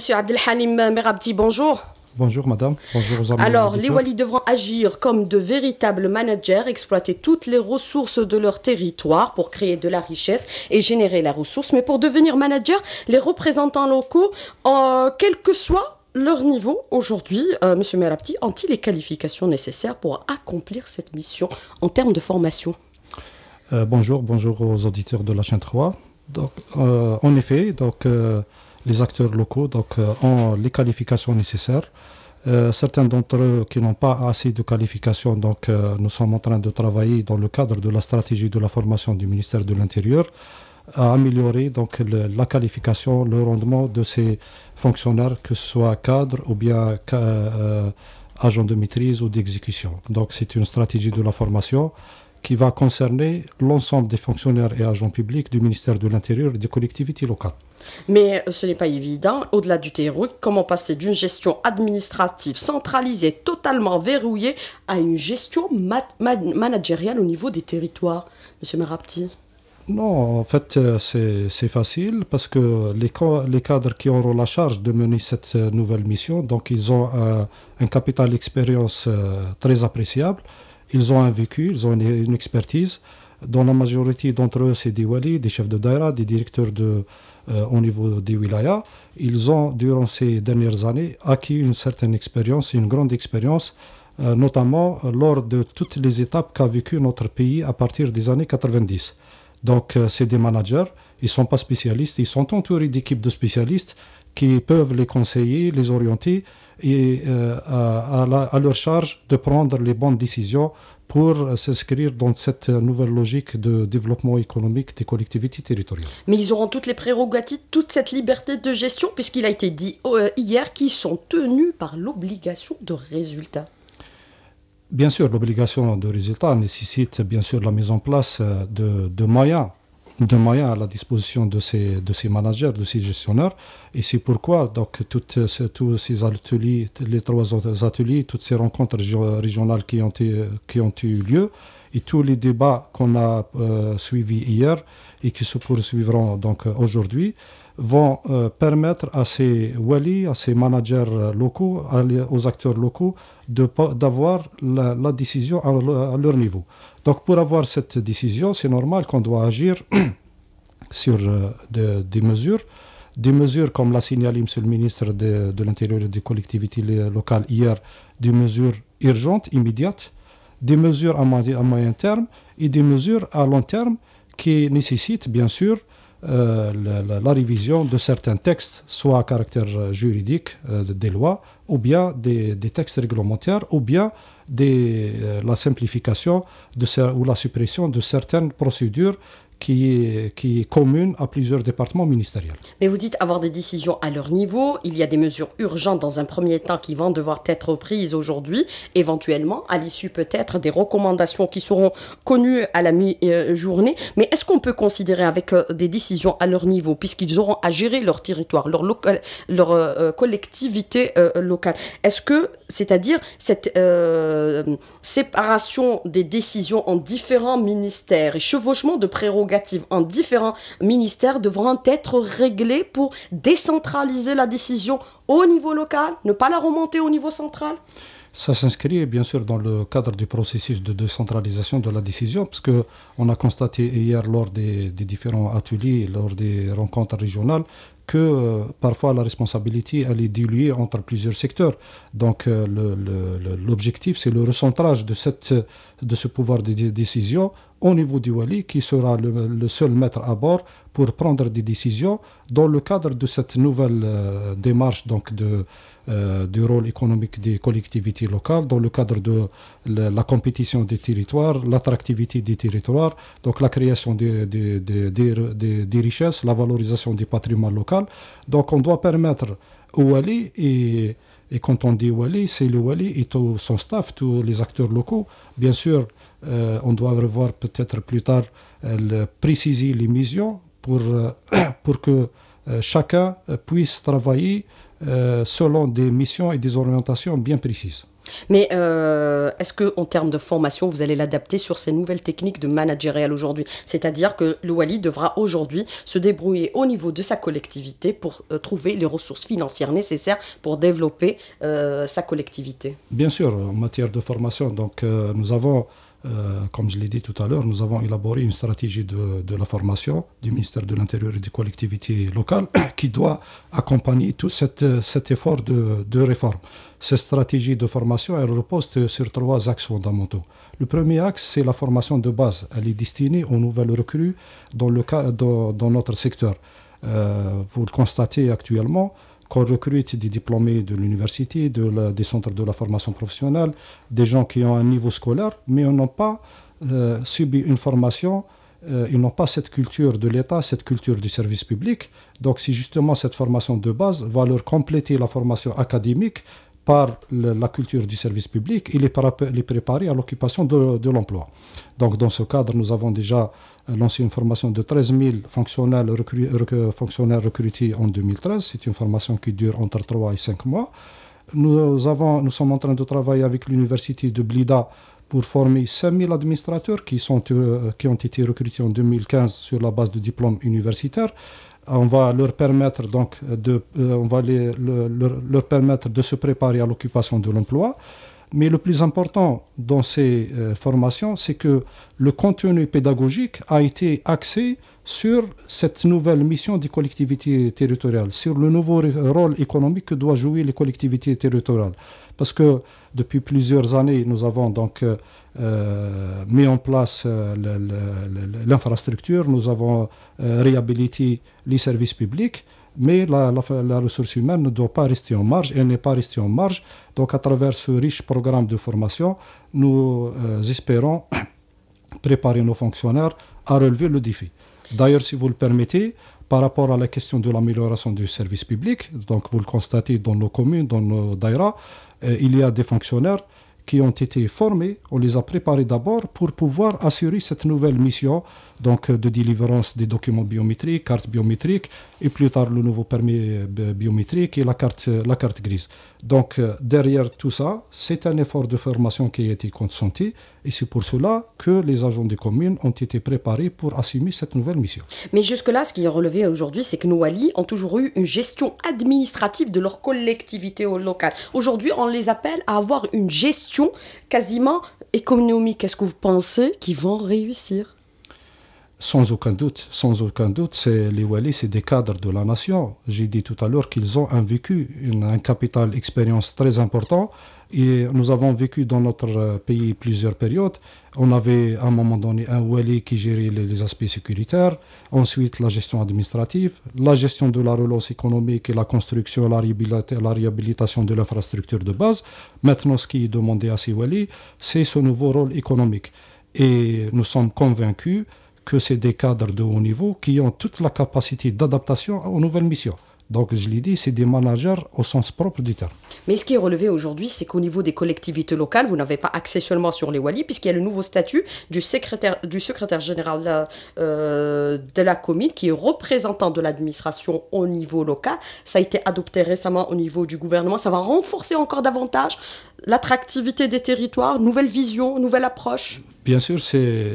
Monsieur Abdelhalim Merabdi, bonjour. Bonjour madame, bonjour aux amis Alors, les walis devront agir comme de véritables managers, exploiter toutes les ressources de leur territoire pour créer de la richesse et générer la ressource. Mais pour devenir manager, les représentants locaux, euh, quel que soit leur niveau aujourd'hui, euh, Monsieur Merabdi, ont-ils les qualifications nécessaires pour accomplir cette mission en termes de formation euh, Bonjour, bonjour aux auditeurs de la chaîne 3. Donc, en effet, donc les acteurs locaux euh, ont les qualifications nécessaires. Euh, certains d'entre eux qui n'ont pas assez de qualifications, donc euh, nous sommes en train de travailler dans le cadre de la stratégie de la formation du ministère de l'Intérieur à améliorer donc la qualification, le rendement de ces fonctionnaires, que ce soit cadre ou bien agent de maîtrise ou d'exécution. Donc c'est une stratégie de la formation qui va concerner l'ensemble des fonctionnaires et agents publics du ministère de l'Intérieur et des collectivités locales. Mais ce n'est pas évident. Au-delà du théorique, comment passer d'une gestion administrative centralisée, totalement verrouillée, à une gestion managériale au niveau des territoires Monsieur Merapti non, en fait, euh, c'est facile parce que les, cadres qui auront la charge de mener cette euh, nouvelle mission, donc ils ont un, capital expérience euh, très appréciable. Ils ont un vécu, ils ont une, expertise. Dans la majorité d'entre eux, c'est des walis, des chefs de daïra, des directeurs de, euh, au niveau des wilayas. Ils ont, durant ces dernières années, acquis une certaine expérience, une grande expérience, euh, notamment euh, lors de toutes les étapes qu'a vécu notre pays à partir des années 90. Donc, c'est des managers, ils ne sont pas spécialistes, ils sont entourés d'équipes de spécialistes qui peuvent les conseiller, les orienter et euh, à, leur charge de prendre les bonnes décisions pour euh, s'inscrire dans cette nouvelle logique de développement économique des collectivités territoriales. Mais ils auront toutes les prérogatives, toute cette liberté de gestion, puisqu'il a été dit euh, hier qu'ils sont tenus par l'obligation de résultat. Bien sûr, l'obligation de résultat nécessite bien sûr la mise en place de moyens de moyens à la disposition de ces, managers, de ces gestionnaires. Et c'est pourquoi donc, toutes, tous ces ateliers, les trois ateliers, toutes ces rencontres régionales qui ont, eu, lieu et tous les débats qu'on a euh, suivis hier et qui se poursuivront donc aujourd'hui vont euh, permettre à ces wali, à ces managers locaux, aux acteurs locaux d'avoir la, décision à leur niveau. Donc pour avoir cette décision, c'est normal qu'on doit agir sur euh, des mesures. Des mesures, comme l'a signalé M. le ministre de, de l'Intérieur et des collectivités locales hier, des mesures urgentes, immédiates, des mesures à, moyen terme et des mesures à long terme qui nécessitent bien sûr euh, la, révision de certains textes, soit à caractère euh, juridique euh, des lois, ou bien des, textes réglementaires, ou bien la simplification ou la suppression de certaines procédures qui est, qui commune à plusieurs départements ministériels. Mais vous dites avoir des décisions à leur niveau. Il y a des mesures urgentes dans un premier temps qui vont devoir être prises aujourd'hui, éventuellement à l'issue peut-être des recommandations qui seront connues à la mi-journée. Mais est-ce qu'on peut considérer avec euh, des décisions à leur niveau, puisqu'ils auront à gérer leur territoire, leur, leur euh, collectivité euh, locale, est-ce que c'est-à-dire cette euh, séparation des décisions en différents ministères et chevauchement de prérogatives en différents ministères devront être réglés pour décentraliser la décision au niveau local, ne pas la remonter au niveau central ça s'inscrit bien sûr dans le cadre du processus de décentralisation de la décision, parce que on a constaté hier lors des différents ateliers, lors des rencontres régionales, que euh, parfois la responsabilité elle est diluée entre plusieurs secteurs. Donc euh, l'objectif c'est le recentrage de ce pouvoir de décision au niveau du Wali, qui sera le, seul maître à bord pour prendre des décisions dans le cadre de cette nouvelle euh, démarche donc de, euh, du rôle économique des collectivités locales, dans le cadre de la, compétition des territoires, l'attractivité des territoires, donc la création des, des, richesses, la valorisation du patrimoine local Donc on doit permettre au Wali et, et quand on dit Wali, c'est le Wali et tout son staff, tous les acteurs locaux, bien sûr euh, on doit revoir peut-être plus tard, euh, le, préciser les missions pour, euh, pour que chacun puisse travailler selon des missions et des orientations bien précises. Mais est-ce que termes de formation, vous allez l'adapter sur ces nouvelles techniques de réel aujourd'hui C'est-à-dire que le Wali devra aujourd'hui se débrouiller au niveau de sa collectivité pour trouver les ressources financières nécessaires pour développer sa collectivité. Bien sûr, en matière de formation, donc nous avons euh, comme je l'ai dit tout à l'heure, nous avons élaboré une stratégie de, la formation du ministère de l'Intérieur et des collectivités locales qui doit accompagner tout cet effort de, de, réforme. Cette stratégie de formation, elle repose sur trois axes fondamentaux. Le premier axe, c'est la formation de base. Elle est destinée aux nouvelles recrues dans, le dans, notre secteur. Euh, vous le constatez actuellement, qu'on recrute des diplômés de l'université, de des centres de la formation professionnelle, des gens qui ont un niveau scolaire, mais ils n'ont pas euh, subi une formation, euh, ils n'ont pas cette culture de l'État, cette culture du service public. Donc, si justement cette formation de base va leur compléter la formation académique, par la culture du service public et les, préparer à l'occupation de, l'emploi. Donc dans ce cadre, nous avons déjà euh, lancé une formation de 13 000 fonctionnaires, euh, recrutés en 2013. C'est une formation qui dure entre 3 et 5 mois. Nous, avons, nous sommes en train de travailler avec l'université de Blida pour former 5 000 administrateurs qui, sont, euh, qui ont été recrutés en 2015 sur la base de diplômes universitaires on va leur permettre donc de, euh, va leur, permettre de se préparer à l'occupation de l'emploi. Mais le plus important dans ces euh, formations, c'est que le contenu pédagogique a été axé sur cette nouvelle mission des collectivités territoriales, sur le nouveau rôle économique que doivent jouer les collectivités territoriales. Parce que depuis plusieurs années, nous avons donc euh, euh, mis en place euh, l'infrastructure, nous avons réhabilité les services publics, mais la, ressource humaine ne doit pas rester en marge, elle n'est pas restée en marge. Donc à travers ce riche programme de formation, nous espérons préparer nos fonctionnaires à relever le défi. D'ailleurs, si vous le permettez, par rapport à la question de l'amélioration du service public, donc vous le constatez dans nos communes, dans nos daïras, euh, il y a des fonctionnaires qui ont été formés, on les a préparés d'abord pour pouvoir assurer cette nouvelle mission donc euh, de délivrance des documents biométriques, carte biométrique, et plus tard le nouveau permis euh, biométrique et la carte, euh, la carte grise. Donc derrière tout ça, c'est un effort de formation qui a été consenti, et c'est pour cela que les agents des communes ont été préparés pour assumer cette nouvelle mission. Mais jusque-là, ce qui est relevé aujourd'hui, c'est que nos Wali ont toujours eu une gestion administrative de leur collectivité locale. Aujourd'hui, on les appelle à avoir une gestion quasiment économique. Est-ce que vous pensez qu'ils vont réussir sans aucun doute, sans aucun doute, c'est les Walis, c'est des cadres de la nation. J'ai dit tout à l'heure qu'ils ont un vécu, une, un capital expérience très important. Et nous avons vécu dans notre euh, pays plusieurs périodes. On avait à un moment donné un Wali qui gérait les, aspects sécuritaires, ensuite la gestion administrative, la gestion de la relance économique et la construction, la, réhabilitation, la réhabilitation de l'infrastructure de base. Maintenant, ce qui est demandé à ces Wali, c'est ce nouveau rôle économique. Et nous sommes convaincus que c'est des cadres de haut niveau qui ont toute la capacité d'adaptation aux nouvelles missions. Donc, je l'ai dit, c'est des managers au sens propre du terme. Mais ce qui est relevé aujourd'hui, c'est qu'au niveau des collectivités locales, vous n'avez pas accès seulement sur les Wali, puisqu'il y a le nouveau statut du secrétaire, du secrétaire général euh, de la commune, qui est représentant de l'administration au niveau local. Ça a été adopté récemment au niveau du gouvernement. Ça va renforcer encore davantage l'attractivité des territoires, nouvelle vision, nouvelle approche. Bien sûr, c'est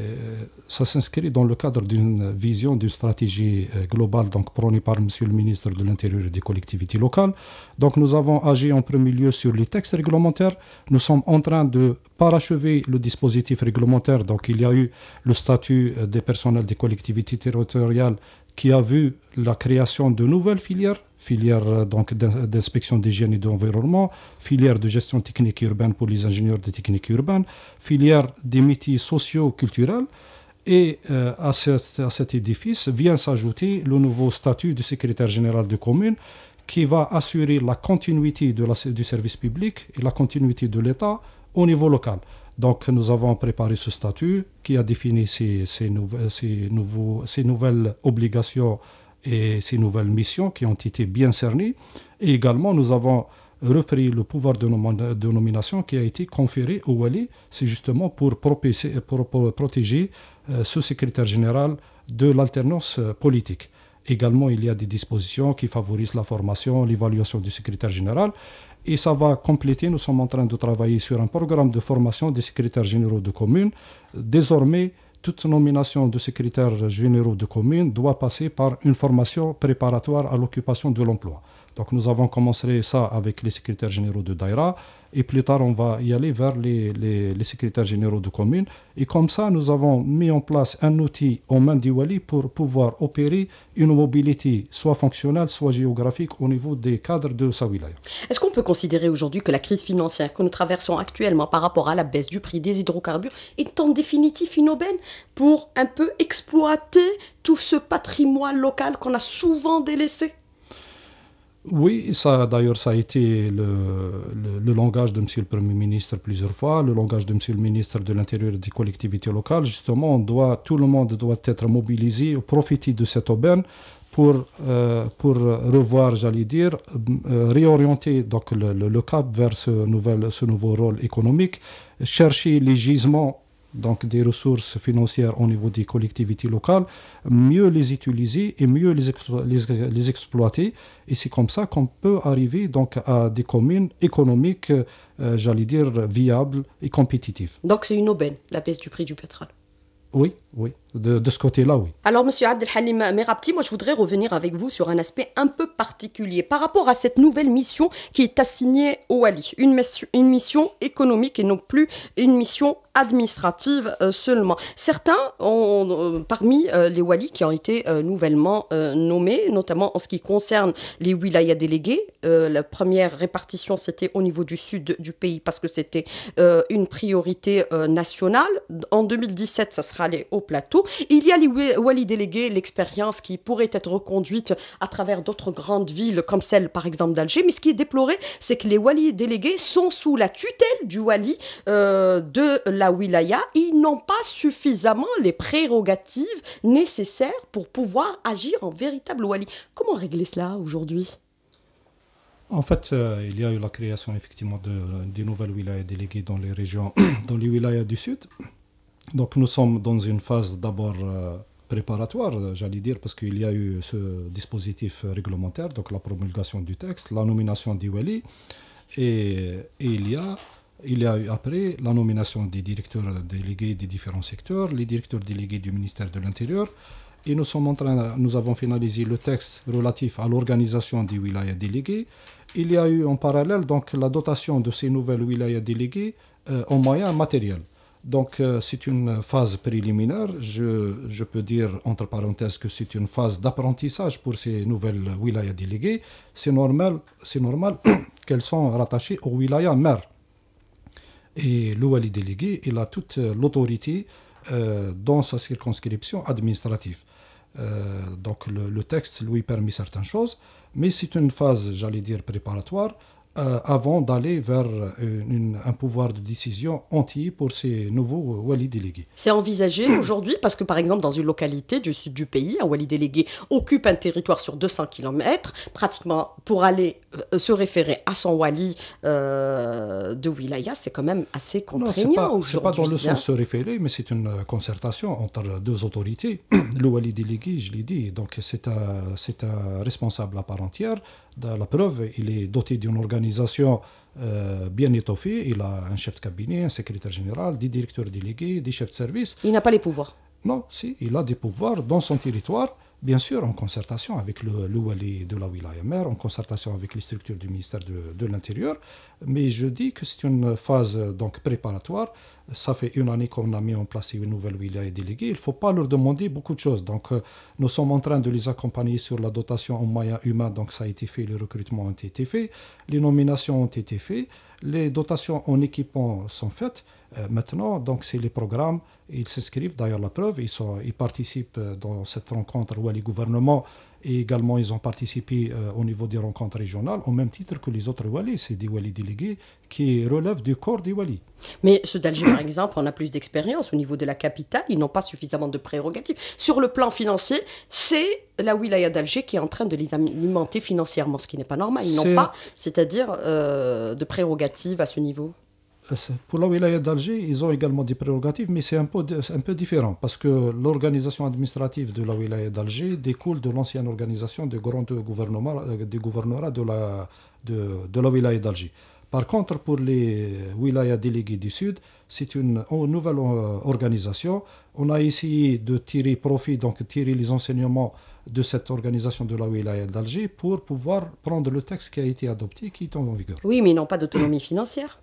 ça s'inscrit dans le cadre d'une vision, d'une stratégie euh, globale donc prônée par M. le ministre de l'Intérieur et des collectivités locales. Donc nous avons agi en premier lieu sur les textes réglementaires. Nous sommes en train de parachever le dispositif réglementaire. Donc il y a eu le statut euh, des personnels des collectivités territoriales qui a vu la création de nouvelles filières, filières euh, donc d'inspection d'hygiène et d'environnement, filière de gestion technique urbaine pour les ingénieurs de technique urbaine, filière des métiers socio culturels. Et euh, à, cet, édifice vient s'ajouter le nouveau statut du secrétaire général de commune qui va assurer la continuité du service public et la continuité de l'État au niveau local. Donc nous avons préparé ce statut qui a défini ces nouvelles obligations et ces nouvelles missions qui ont été bien cernées. Et également nous avons repris le pouvoir de, nomination qui a été conféré au Wali. C'est justement pour, protéger euh, ce secrétaire général de l'alternance euh, politique. Également, il y a des dispositions qui favorisent la formation, l'évaluation du secrétaire général. Et ça va compléter, nous sommes en train de travailler sur un programme de formation des secrétaires généraux de communes. Désormais, toute nomination de secrétaire général de communes doit passer par une formation préparatoire à l'occupation de l'emploi. Donc nous avons commencé ça avec les secrétaires généraux de Daïra et plus tard on va y aller vers les, secrétaires généraux de communes. Et comme ça, nous avons mis en place un outil aux mains d'Iwali pour pouvoir opérer une mobilité soit fonctionnelle, soit géographique au niveau des cadres de sa wilaya. Est-ce qu'on peut considérer aujourd'hui que la crise financière que nous traversons actuellement par rapport à la baisse du prix des hydrocarbures est en définitive une aubaine pour un peu exploiter tout ce patrimoine local qu'on a souvent délaissé oui, ça, d'ailleurs, ça a été le, langage de M. le Premier ministre plusieurs fois, le langage de M. le ministre de l'Intérieur et des collectivités locales. Justement, on doit, tout le monde doit être mobilisé, profiter de cette aubaine pour, euh, pour revoir, j'allais dire, euh, réorienter donc, le, le, cap vers ce, nouvel, ce nouveau rôle économique, chercher les gisements donc des ressources financières au niveau des collectivités locales, mieux les utiliser et mieux les, exploiter. Et c'est comme ça qu'on peut arriver donc à des communes économiques, euh, j'allais dire, viables et compétitives. Donc c'est une aubaine, la baisse du prix du pétrole. Oui, oui. De, ce côté-là, oui. Alors, Monsieur Abdelhalim Merabti, moi, je voudrais revenir avec vous sur un aspect un peu particulier par rapport à cette nouvelle mission qui est assignée au Wali. Une, une mission économique et non plus une mission administrative euh, seulement. Certains ont, euh, parmi euh, les Wali qui ont été nouvellement nommés, notamment en ce qui concerne les wilayas délégués, la première répartition, c'était au niveau du sud du pays parce que c'était une priorité nationale. En 2017, ça sera allé au plateau. Il y a les Wali délégués, l'expérience qui pourrait être reconduite à travers d'autres grandes villes comme celle par exemple d'Alger. Mais ce qui est déploré, c'est que les Wali délégués sont sous la tutelle du Wali euh, de la wilaya. Ils n'ont pas suffisamment les prérogatives nécessaires pour pouvoir agir en véritable Wali. Comment régler cela aujourd'hui en fait, euh, il y a eu la création effectivement de, nouvelles wilayas déléguées dans les régions, dans les wilayas du sud. Donc nous sommes dans une phase d'abord euh, préparatoire, euh, j'allais dire, parce qu'il y a eu ce dispositif réglementaire, donc la promulgation du texte, la nomination du Wali, et, il, y a, il y a eu après la nomination des directeurs euh, délégués des différents secteurs, les directeurs délégués du ministère de l'Intérieur, et nous sommes en train, nous avons finalisé le texte relatif à l'organisation des wilayas délégués. Il y a eu en parallèle donc la dotation de ces nouvelles wilayas déléguées en moyens matériels. Donc euh, c'est une phase préliminaire. Je, peux dire entre parenthèses que c'est une phase d'apprentissage pour ces nouvelles wilayas déléguées. C'est normal, c'est normal qu'elles sont rattachées aux wilayas mères. Et le wali délégué, il a toute euh, l'autorité euh, dans sa circonscription administrative. donc le, texte lui permet certaines choses, mais c'est une phase, j'allais dire, préparatoire euh, avant d'aller vers un pouvoir de décision entier pour ces nouveaux euh, wali délégués. C'est envisagé aujourd'hui parce que, par exemple, dans une localité du sud du pays, un wali délégué occupe un territoire sur 200 km, pratiquement pour aller euh, se référer à son wali de wilaya, c'est quand même assez contraignant aujourd'hui. sais pas dans le sens hein. se référer, mais c'est une concertation entre deux autorités. le wali délégué, je l'ai dit, donc c'est un responsable à part entière. La preuve, il est doté d'une organisation euh, bien étoffée. Il a un chef de cabinet, un secrétaire général, des directeurs délégués, des chefs de service. Il n'a pas les pouvoirs. Non, si, il a des pouvoirs dans son territoire bien sûr en concertation avec le, le de la Wilaya mr en concertation avec les structures du ministère de, l'Intérieur, mais je dis que c'est une phase donc préparatoire. Ça fait une année qu'on a mis en place une nouvelle Wilaya déléguée. Il ne faut pas leur demander beaucoup de choses. Donc euh, nous sommes en train de les accompagner sur la dotation en moyens humains, donc ça a été fait, les recrutements ont été faits, les nominations ont été faites, les dotations en équipement sont faites. Euh, maintenant, donc, c'est les programmes, ils s'inscrivent, d'ailleurs, la preuve, ils, sont, ils participent euh, dans cette rencontre où les gouvernements et également ils ont participé euh, au niveau des rencontres régionales, au même titre que les autres Wali, c'est des Wali délégués qui relèvent du corps des Wali. Mais ceux d'Alger, par exemple, on a plus d'expérience au niveau de la capitale, ils n'ont pas suffisamment de prérogatives. Sur le plan financier, c'est la wilaya d'Alger qui est en train de les alimenter financièrement, ce qui n'est pas normal. Ils n'ont pas, c'est-à-dire, de prérogatives à ce niveau pour la wilaya d'Alger, ils ont également des prérogatives, mais c'est un peu, un peu différent, parce que l'organisation administrative de la wilaya d'Alger découle de l'ancienne organisation des grands gouvernements, euh, des gouvernorats de la, de, la wilaya d'Alger. Par contre, pour les wilayas délégués du Sud, c'est une, nouvelle euh, organisation. On a essayé de tirer profit, donc tirer les enseignements de cette organisation de la wilaya d'Alger pour pouvoir prendre le texte qui a été adopté, qui tombe en vigueur. Oui, mais ils n'ont pas d'autonomie financière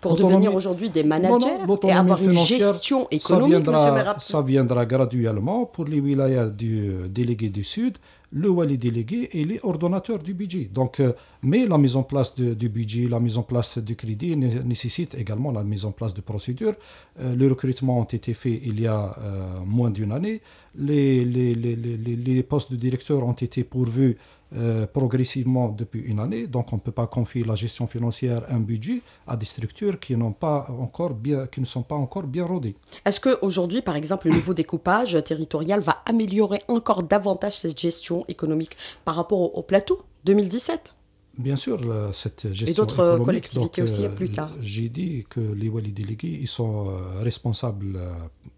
pour devenir aujourd'hui des managers et avoir une gestion économique, ça viendra, ça viendra graduellement pour les wilayas du euh, délégué du Sud, le wali délégué et les ordonnateurs du budget. Donc, euh, mais la mise en place du budget, la mise en place du crédit nécessite également la mise en place de procédures. Euh, les recrutements ont été faits il y a moins d'une année. Les les, les, les, les, postes de directeur ont été pourvus euh, progressivement depuis une année. Donc on ne peut pas confier la gestion financière, un budget, à des structures qui, pas encore bien, qui ne sont pas encore bien rodées. Est-ce qu'aujourd'hui, par exemple, le nouveau découpage territorial va améliorer encore davantage cette gestion économique par rapport au, plateau 2017 Bien sûr, cette gestion. Et d'autres euh, collectivités aussi euh, plus tard. J'ai dit que les Wali délégués, ils sont responsables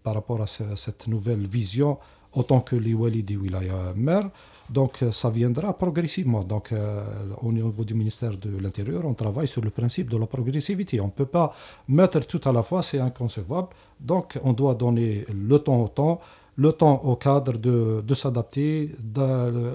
par rapport à, à cette nouvelle vision autant que les Wali des Wilaya Mer. Donc euh, ça viendra progressivement. Donc euh, au niveau du ministère de l'Intérieur, on travaille sur le principe de la progressivité. On ne peut pas mettre tout à la fois, c'est inconcevable. Donc on doit donner le temps au temps, le temps au cadre de, de s'adapter,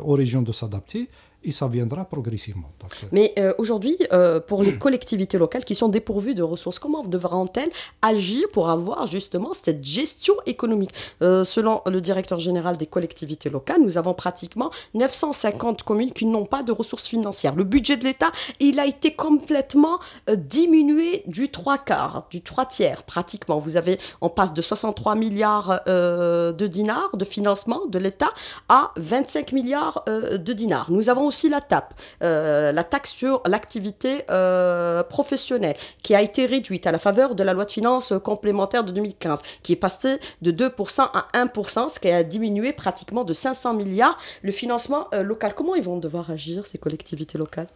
aux régions de s'adapter et ça viendra progressivement. Mais euh, aujourd'hui, euh, pour les collectivités locales qui sont dépourvues de ressources, comment devront-elles agir pour avoir justement cette gestion économique euh, Selon le directeur général des collectivités locales, nous avons pratiquement 950 communes qui n'ont pas de ressources financières. Le budget de l'État, il a été complètement diminué du trois quarts, du trois tiers pratiquement. Vous avez, on passe de 63 milliards de dinars de financement de l'État à 25 milliards de dinars. Nous avons aussi la TAP, euh, la taxe sur l'activité euh, professionnelle, qui a été réduite à la faveur de la loi de finances euh, complémentaire de 2015, qui est passée de 2% à 1%, ce qui a diminué pratiquement de 500 milliards le financement local. Comment ils vont devoir agir, ces collectivités locales,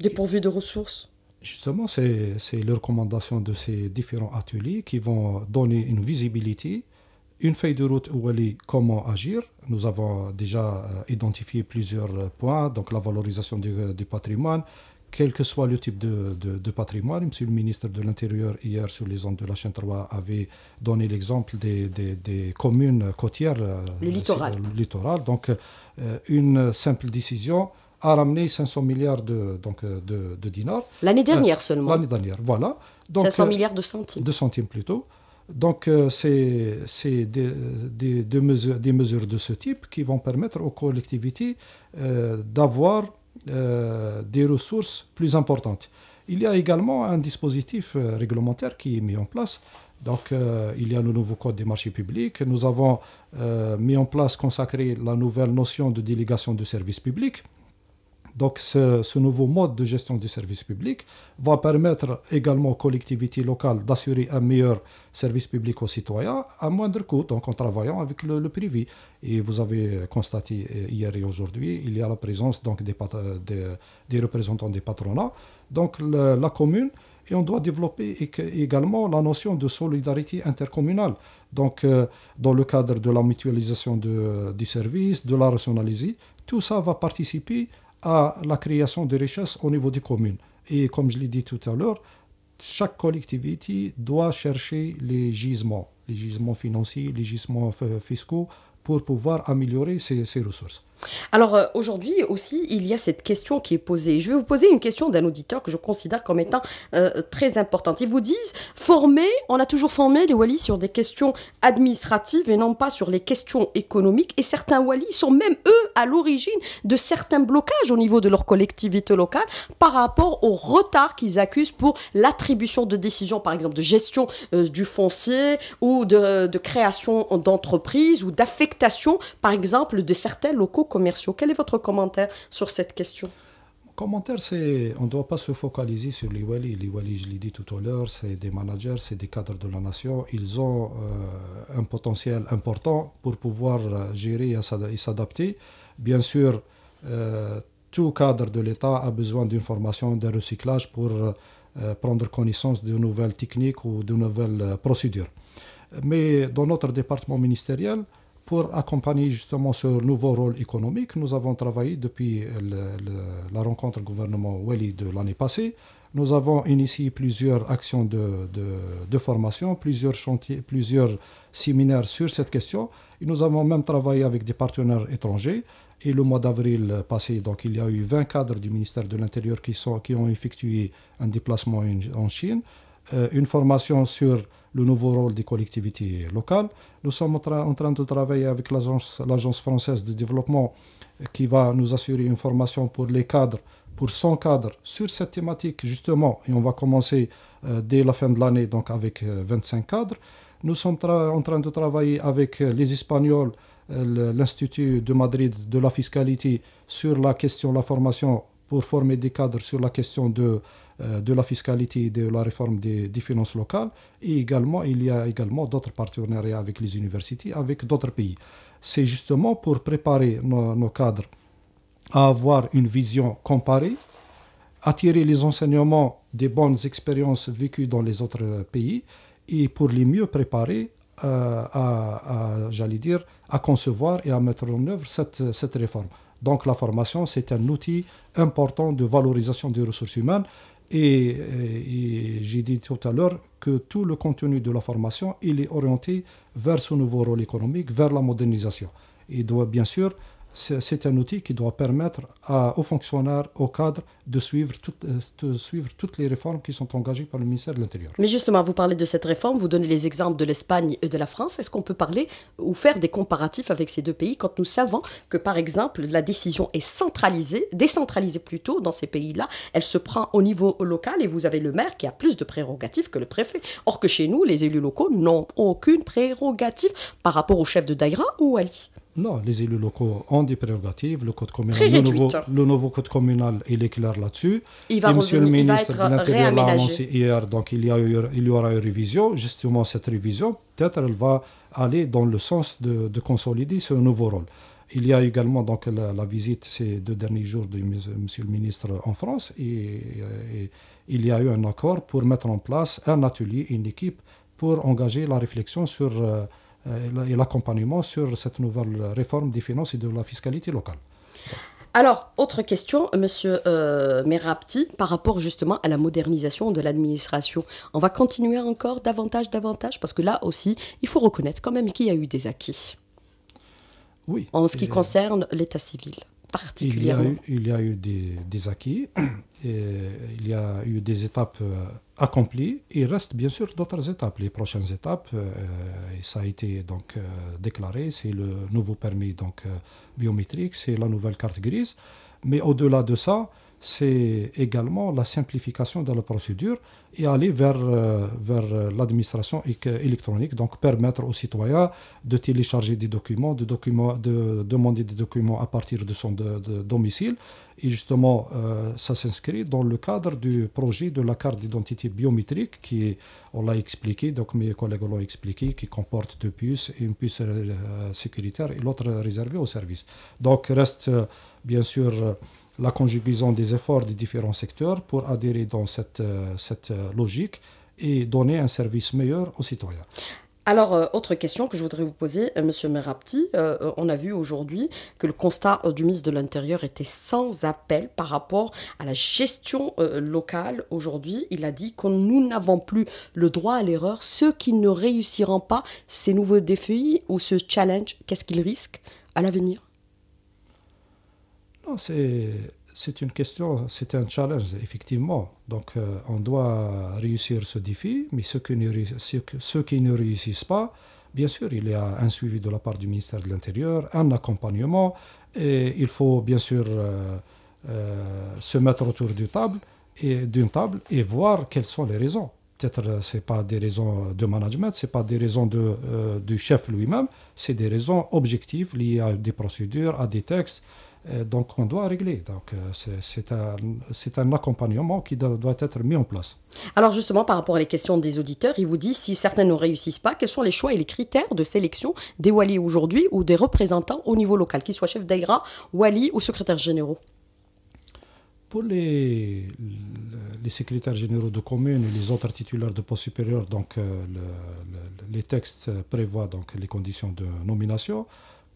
dépourvues de ressources Justement, c'est les recommandations de ces différents ateliers qui vont donner une visibilité une feuille de route où elle est comment agir. Nous avons déjà euh, identifié plusieurs euh, points, donc la valorisation euh, du, patrimoine, quel que soit le type de, patrimoine. Monsieur le ministre de l'Intérieur, hier, sur les ondes de la chaîne 3, avait donné l'exemple des, communes côtières. Le littoral. Donc, une simple décision a ramené 500 milliards de, dinars. L'année dernière seulement. L'année dernière, voilà. 500 milliards de centimes. De centimes plutôt. Donc, euh, c'est des, mesures, de ce type qui vont permettre aux collectivités euh, d'avoir euh, des ressources plus importantes. Il y a également un dispositif réglementaire qui est mis en place. Donc, il y a le nouveau code des marchés publics. Nous avons mis en place, consacré la nouvelle notion de délégation de services public. Donc ce, nouveau mode de gestion du service public va permettre également aux collectivités locales d'assurer un meilleur service public aux citoyens à moindre coût, donc en travaillant avec le, privé. Et vous avez constaté euh, hier et aujourd'hui, il y a la présence donc, des, euh, représentants des patronats. Donc la commune et on doit développer également la notion de solidarité intercommunale. Donc, euh, dans le cadre de la mutualisation de, du service, de la rationalisation, tout ça va participer à la création de richesses au niveau des communes. Et comme je l'ai dit tout à l'heure, chaque collectivité doit chercher les gisements, les gisements financiers, les gisements fiscaux, pour pouvoir améliorer ses, ses ressources. Alors euh, aujourd'hui aussi, il y a cette question qui est posée. Je vais vous poser une question d'un auditeur que je considère comme étant euh, très importante. Ils vous disent, former, on a toujours formé les Wallis sur des questions administratives et non pas sur les questions économiques. Et certains Wallis sont même, eux, à l'origine de certains blocages au niveau de leur collectivité locale par rapport au retard qu'ils accusent pour l'attribution de décisions, par exemple, de gestion euh, du foncier ou de, de création d'entreprises ou d'affectation, par exemple, de certains locaux commerciaux. Quel est votre commentaire sur cette question Mon commentaire, c'est on ne doit pas se focaliser sur les Wali. Les je l'ai dit tout à l'heure, c'est des managers, c'est des cadres de la nation. Ils ont euh, un potentiel important pour pouvoir euh, gérer et s'adapter. Bien sûr, euh, tout cadre de l'État a besoin d'une formation, d'un recyclage pour prendre connaissance de nouvelles techniques ou de nouvelles procédures. Mais dans notre département ministériel, pour accompagner justement ce nouveau rôle économique. Nous avons travaillé depuis la rencontre gouvernement Wally de l'année passée. Nous avons initié plusieurs actions de, formation, plusieurs chantiers, plusieurs séminaires sur cette question. Et nous avons même travaillé avec des partenaires étrangers. Et le mois d'avril passé, donc il y a eu 20 cadres du ministère de l'Intérieur qui, sont, qui ont effectué un déplacement en Chine. Euh, une formation sur le nouveau rôle des collectivités locales. Nous sommes en, train de travailler avec l'Agence française de développement qui va nous assurer une formation pour les cadres, pour 100 cadres sur cette thématique justement. Et on va commencer euh, dès la fin de l'année donc avec 25 euh, cadres. Nous sommes en train de travailler avec les Espagnols, l'Institut de Madrid de la fiscalité sur la question de la formation pour former des cadres sur la question de euh, de la fiscalité et de la réforme des, finances locales. Et également, il y a également d'autres partenariats avec les universités, avec d'autres pays. C'est justement pour préparer nos, cadres à avoir une vision comparée, attirer les enseignements des bonnes expériences vécues dans les autres pays et pour les mieux préparer euh, à, à j'allais dire, à concevoir et à mettre en œuvre cette, cette réforme. Donc la formation, c'est un outil important de valorisation des ressources humaines euh, et, j'ai dit tout à l'heure que tout le contenu de la formation, il est orienté vers ce nouveau rôle économique, vers la modernisation. Il doit bien sûr c'est un outil qui doit permettre aux fonctionnaires, aux cadres, de suivre, euh, de suivre toutes les réformes qui sont engagées par le ministère de l'Intérieur. Mais justement, vous parlez de cette réforme, vous donnez les exemples de l'Espagne et de la France. Est-ce qu'on peut parler ou faire des comparatifs avec ces deux pays quand nous savons que, par exemple, la décision est centralisée, décentralisée plutôt dans ces pays-là Elle se prend au niveau local et vous avez le maire qui a plus de prérogatives que le préfet. Or que chez nous, les élus locaux n'ont aucune prérogative par rapport au chef de Daïra ou Ali. Non, les élus locaux ont des prérogatives. Le code communal, le nouveau, code communal, il est clair là-dessus. Il va Et Monsieur le ministre hier, donc il y, a il y aura une révision. Justement, cette révision, peut-être, elle va aller dans le sens de, consolider ce nouveau rôle. Il y a également donc la, visite ces deux derniers jours de monsieur le ministre en France et, il y a eu un accord pour mettre en place un atelier, une équipe pour engager la réflexion sur euh, euh, et l'accompagnement sur cette nouvelle réforme des finances et de la fiscalité locale. Alors, autre question, Monsieur euh, Merapti, par rapport justement à la modernisation de l'administration. On va continuer encore davantage, davantage, parce que là aussi, il faut reconnaître quand même qu'il y a eu des acquis. Oui. En ce qui concerne l'état civil, particulièrement. Il y a eu, des, des, acquis, euh, il y a eu des étapes euh, accomplies. Il reste bien sûr d'autres étapes. Les prochaines étapes, euh, ça a été donc déclaré, c'est le nouveau permis donc biométrique, c'est la nouvelle carte grise. Mais au-delà de ça, c'est également la simplification de la procédure et aller vers, euh, vers euh, l'administration électronique, donc permettre aux citoyens de télécharger des documents, de, documents, de demander des documents à partir de son de, domicile. Et justement, euh, ça s'inscrit dans le cadre du projet de la carte d'identité biométrique qui, on l'a expliqué, donc mes collègues l'ont expliqué, qui comporte deux puces, une puce sécuritaire et l'autre réservée au service. Donc reste bien sûr la conjugaison des efforts des différents secteurs pour adhérer dans cette, euh, cette euh, logique et donner un service meilleur aux citoyens. Alors, euh, autre question que je voudrais vous poser, Monsieur Merapti. on a vu aujourd'hui que le constat du ministre de l'Intérieur était sans appel par rapport à la gestion locale. Aujourd'hui, il a dit que nous n'avons plus le droit à l'erreur. Ceux qui ne réussiront pas ces nouveaux défis ou ce challenge, qu'est-ce qu'ils risquent à l'avenir c'est une question, c'est un challenge, effectivement. Donc, euh, on doit réussir ce défi, mais ceux qui, ne, réussissent pas, bien sûr, il y a un suivi de la part du ministère de l'Intérieur, un accompagnement, et il faut bien sûr euh, euh, se mettre autour d'une table, et, table voir quelles sont les raisons. Peut-être ce pas des raisons de management, ce pas des raisons de, du chef lui-même, c'est des raisons objectives liées à des procédures, à des textes, euh, donc on doit régler. Donc euh, c'est un, un, accompagnement qui doit être mis en place. Alors justement, par rapport à les questions des auditeurs, il vous dit si certains ne réussissent pas, quels sont les choix et les critères de sélection des Wali aujourd'hui ou des représentants au niveau local, qu'ils soient chefs d'Aïra, Wali ou secrétaires généraux pour les, les, secrétaires généraux de communes et les autres titulaires de postes supérieurs, donc, euh, les textes prévoient donc, les conditions de nomination.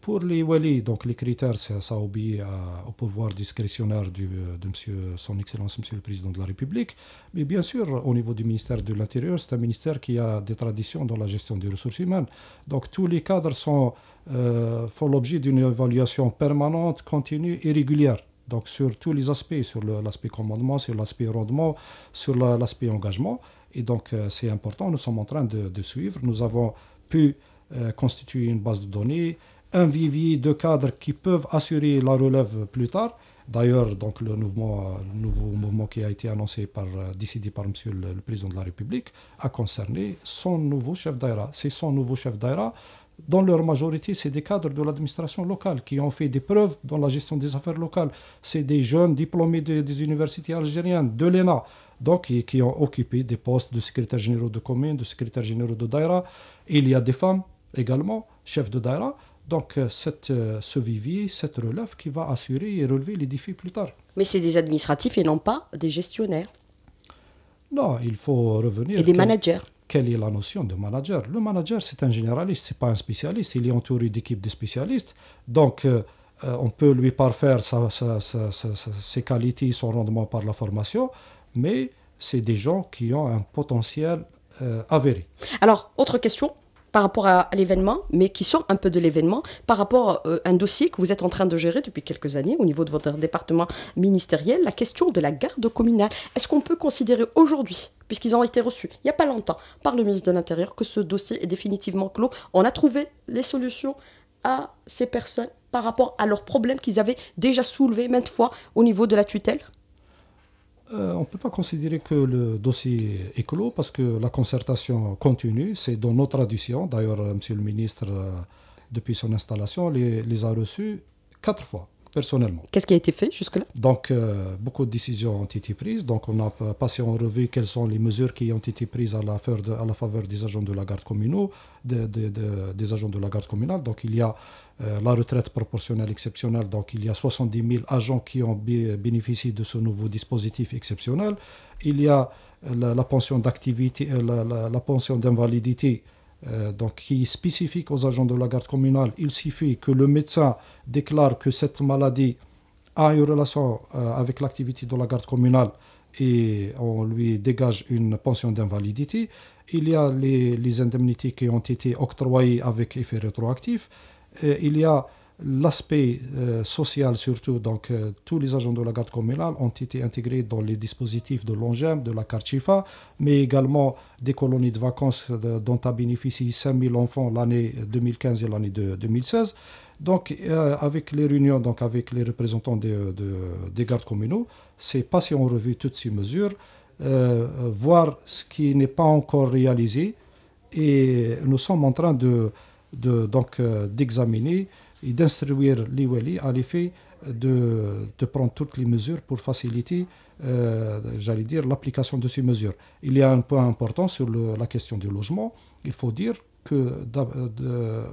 Pour les walis, donc les critères, ça, ça obéit au pouvoir discrétionnaire du, de monsieur, son Excellence, Monsieur le Président de la République. Mais bien sûr, au niveau du ministère de l'Intérieur, c'est un ministère qui a des traditions dans la gestion des ressources humaines. Donc tous les cadres sont, euh, font l'objet d'une évaluation permanente, continue et régulière. Donc sur tous les aspects, sur l'aspect commandement, sur l'aspect rendement, sur l'aspect engagement. Et donc euh, c'est important, nous sommes en train de, suivre. Nous avons pu euh, constituer une base de données, un vivier de cadres qui peuvent assurer la relève plus tard. D'ailleurs, donc le nouveau mouvement qui a été annoncé par, euh, décidé par Monsieur le, président de la République, a concerné son nouveau chef d'Aïra. C'est son nouveau chef d'Aïra. Dans leur majorité, c'est des cadres de l'administration locale qui ont fait des preuves dans la gestion des affaires locales. C'est des jeunes diplômés des universités algériennes, de l'ENA, donc qui ont occupé des postes de secrétaire général de commune, de secrétaire général de Daïra. Il y a des femmes également, chefs de Daïra. Donc, euh, cette, euh, ce vivier, cette relève qui va assurer et relever les défis plus tard. Mais c'est des administratifs et non pas des gestionnaires. Non, il faut revenir. Et des managers. Quelle est la notion de manager Le manager, c'est un généraliste, c'est pas un spécialiste. Il est entouré d'équipes de spécialistes. Donc, euh, on peut lui parfaire ses qualités, son rendement par la formation, mais c'est des gens qui ont un potentiel avéré. Alors, autre question par rapport à, l'événement, mais qui sort un peu de l'événement, par rapport à euh, un dossier que vous êtes en train de gérer depuis quelques années au niveau de votre département ministériel, la question de la garde communale. Est-ce qu'on peut considérer aujourd'hui, puisqu'ils ont été reçus il n'y a pas longtemps par le ministre de l'Intérieur, que ce dossier est définitivement clos On a trouvé les solutions à ces personnes par rapport à leurs problèmes qu'ils avaient déjà soulevés maintes fois au niveau de la tutelle euh, on ne peut pas considérer que le dossier est clos parce que la concertation continue, c'est dans nos traditions. D'ailleurs, euh, Monsieur le ministre, euh, depuis son installation, les, a reçus quatre fois, personnellement. Qu'est-ce qui a été fait jusque-là Donc, beaucoup de décisions ont été prises. Donc, on a passé en revue quelles sont les mesures qui ont été prises à la, faveur, à la faveur des agents de la garde des agents de la garde communale. Donc, il y a euh, la retraite proportionnelle exceptionnelle. Donc il y a 70 000 agents qui ont bénéficié de ce nouveau dispositif exceptionnel. Il y a euh, la, pension d'activité, euh, la, pension d'invalidité. donc, qui est spécifique aux agents de la garde communale. Il suffit que le médecin déclare que cette maladie a une relation avec l'activité de la garde communale et on lui dégage une pension d'invalidité. Il y a les, indemnités qui ont été octroyées avec effet rétroactif il y a l'aspect euh, social surtout, donc euh, tous les agents de la garde communale ont été intégrés dans les dispositifs de l'ONGEM, de la CARCHIFA, mais également des colonies de vacances euh, dont a bénéficié 5000 enfants l'année 2015 et l'année 2016. Donc avec les réunions, donc avec les représentants des, des gardes communaux, c'est passer en revue toutes ces mesures, voir ce qui n'est pas encore réalisé, et nous sommes en train de de, donc euh, d'examiner et d'instruire les à l'effet de, de, prendre toutes les mesures pour faciliter, euh, j'allais dire, l'application de ces mesures. Il y a un point important sur la question du logement. Il faut dire que euh,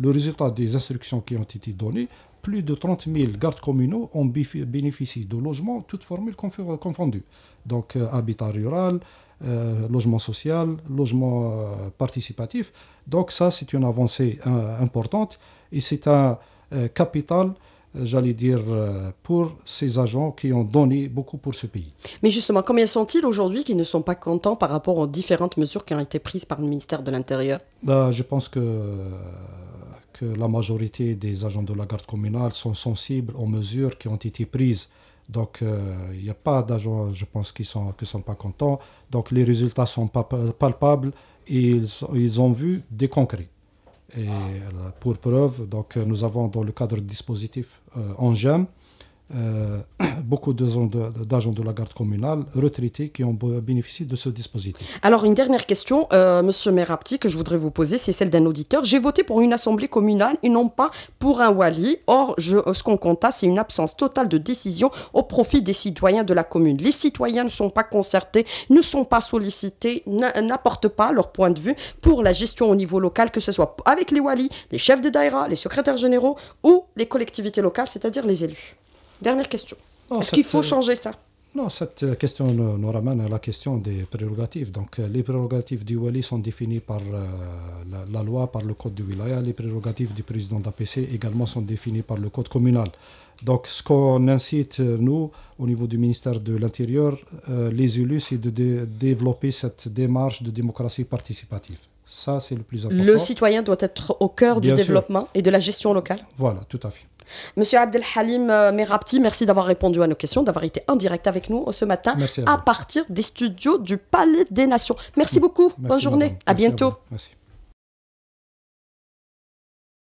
le résultat des instructions qui ont été données, plus de 30 000 gardes communaux ont bénéficié de logements, toutes formules confondues. Donc, habitat rural, euh, logement social, logement euh, participatif. Donc ça, c'est une avancée euh, importante et c'est un capital j'allais dire, pour ces agents qui ont donné beaucoup pour ce pays. Mais justement, combien sont-ils aujourd'hui qui ne sont pas contents par rapport aux différentes mesures qui ont été prises par le ministère de l'Intérieur bah, Je pense que la majorité des agents de la garde communale sont sensibles aux mesures qui ont été prises donc, euh, il n'y a pas d'agents, je pense, qui ne sont, pas contents. Donc, les résultats sont palpables et ils, ont vu des concrets. Et ah. pour preuve, donc, euh, nous avons dans le cadre du dispositif euh, en euh, beaucoup d'agents de, la garde communale retraités qui ont bénéficié de ce dispositif. Alors une dernière question, euh, Monsieur Merapti, que je voudrais vous poser, c'est celle d'un auditeur. J'ai voté pour une assemblée communale et non pas pour un wali. Or, euh, ce qu'on compta, c'est une absence totale de décision au profit des citoyens de la commune. Les citoyens ne sont pas concertés, ne sont pas sollicités, n'apportent pas leur point de vue pour la gestion au niveau local, que ce soit avec les wali, les chefs de daïra, les secrétaires généraux ou les collectivités locales, c'est-à-dire les élus. Dernière question. Est-ce qu'il faut euh, changer ça non, cette euh, question nous ramène à la question des prérogatives. Donc, euh, les prérogatives du Wali sont définies par la, loi, par le code du Wilaya. Les prérogatives du président d'APC également sont définies par le code communal. Donc, ce qu'on incite, nous, au niveau du ministère de l'Intérieur, les élus, c'est de développer cette démarche de démocratie participative. Ça, c'est le plus important. Le citoyen doit être au cœur du développement et de la gestion locale. Voilà, tout à fait. Monsieur Abdelhalim euh, Merabti, merci d'avoir répondu à nos questions, d'avoir été en direct avec nous ce matin à, partir des studios du Palais des Nations. Merci beaucoup. Bonne journée. À bientôt.